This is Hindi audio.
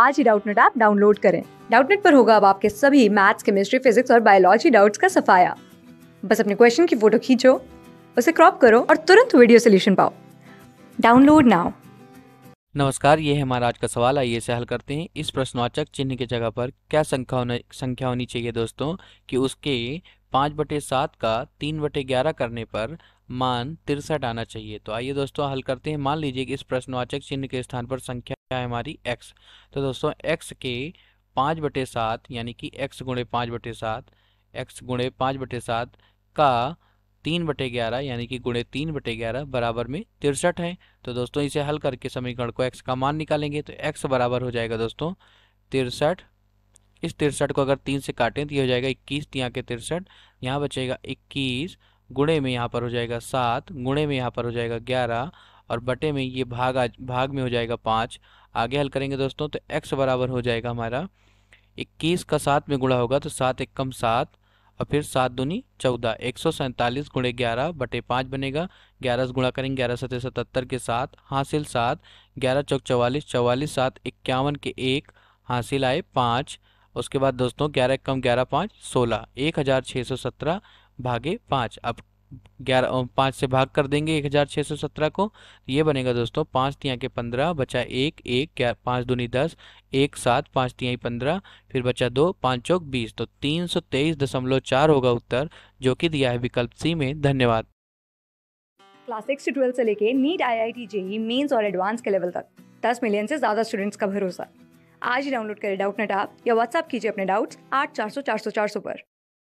आज ही डाउटनेट ऐप डाउनलोड करें डाउटनेट पर होगा अब आपके सभी मैथ्स केमिस्ट्री फिजिक्स और बायोलॉजी डाउट्स का सफाया बस अपने क्वेश्चन की फोटो खींचो उसे क्रॉप करो और तुरंत वीडियो सोल्यूशन पाओ डाउनलोड नाउ नमस्कार ये हमारा आज का सवाल आइए से हल करते हैं इस प्रश्नवाचक चिन्ह की जगह पर क्या संख्या होना संख्या होनी चाहिए दोस्तों कि उसके पाँच बटे सात का तीन बटे ग्यारह करने पर मान तिरसठ आना चाहिए तो आइए दोस्तों हल करते हैं मान लीजिए कि इस प्रश्नवाचक चिन्ह के स्थान पर संख्या है हमारी x तो दोस्तों x के पाँच बटे सात यानी कि x गुणे पाँच बटे सात एक्स गुणे पाँच बटे सात का तीन बटे ग्यारह यानी कि गुणे तीन बटे ग्यारह बराबर में तिरसठ है तो दोस्तों इसे हल करके समीकरण को एक्स का मान निकालेंगे तो एक्स बराबर हो जाएगा दोस्तों तिरसठ इस तिरसठ को अगर तीन से काटें तो ये हो जाएगा इक्कीस यहाँ के तिरसठ यहाँ बचेगा इक्कीस गुणे में यहाँ पर हो जाएगा सात गुणे में यहाँ पर हो जाएगा ग्यारह और बटे में ये भाग भाग में हो जाएगा पाँच आगे हल करेंगे दोस्तों तो एक्स बराबर हो जाएगा हमारा इक्कीस का सात में गुणा होगा तो सात एक कम सात और फिर सात दूनी चौदह एक सौ सैंतालीस गुणे ग्यारह बटे पाँच बनेगा ग्यारह से गुणा करेंगे ग्यारह सत्य सतहत्तर के साथ हासिल सात ग्यारह चौक चौवालीस चौवालीस सात इक्यावन के एक हासिल आए पाँच उसके बाद दोस्तों ग्यारह कम ग्यारह पाँच सोलह एक हज़ार छः सौ सत्रह भागे पाँच अब ग्यारह पाँच से भाग कर देंगे एक हज़ार छः सौ सत्रह को ये बनेगा दोस्तों पाँच तिया के पंद्रह बचा एक एक ग्यारह पाँच दूनी दस एक सात पाँच तिया पंद्रह फिर बचा दो पाँच चौक बीस तो तीन सौ तेईस दशमलव चार होगा उत्तर जो कि दिया है विकल्प सी में धन्यवाद क्लास सिक्स से ट्वेल्थ से लेके NEET I I T JEE mains और एडवांस के लेवल तक दस मिलियन से ज़्यादा स्टूडेंट्स का भरोसा आज ही डाउनलोड करें डाउट नेट आप या व्हाट्सअप कीजिए अपने डाउट्स आठ चार सौ चार सौ चार सौ पर